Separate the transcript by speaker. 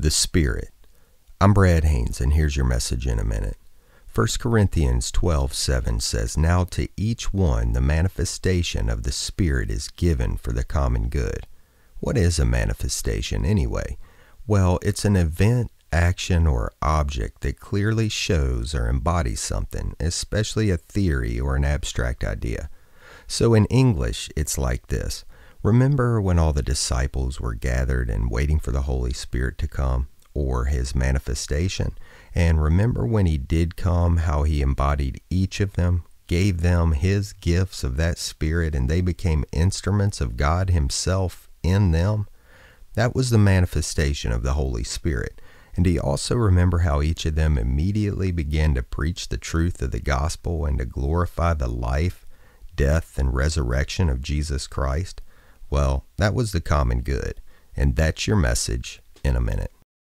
Speaker 1: the Spirit. I'm Brad Haynes, and here's your message in a minute. 1 Corinthians twelve seven says, Now to each one the manifestation of the Spirit is given for the common good. What is a manifestation anyway? Well, it's an event, action, or object that clearly shows or embodies something, especially a theory or an abstract idea. So in English, it's like this Remember when all the disciples were gathered and waiting for the Holy Spirit to come or his manifestation? And remember when he did come, how he embodied each of them, gave them his gifts of that Spirit, and they became instruments of God himself in them? That was the manifestation of the Holy Spirit. And do you also remember how each of them immediately began to preach the truth of the gospel and to glorify the life, death, and resurrection of Jesus Christ? Well, that was the common good, and that's your message in a minute.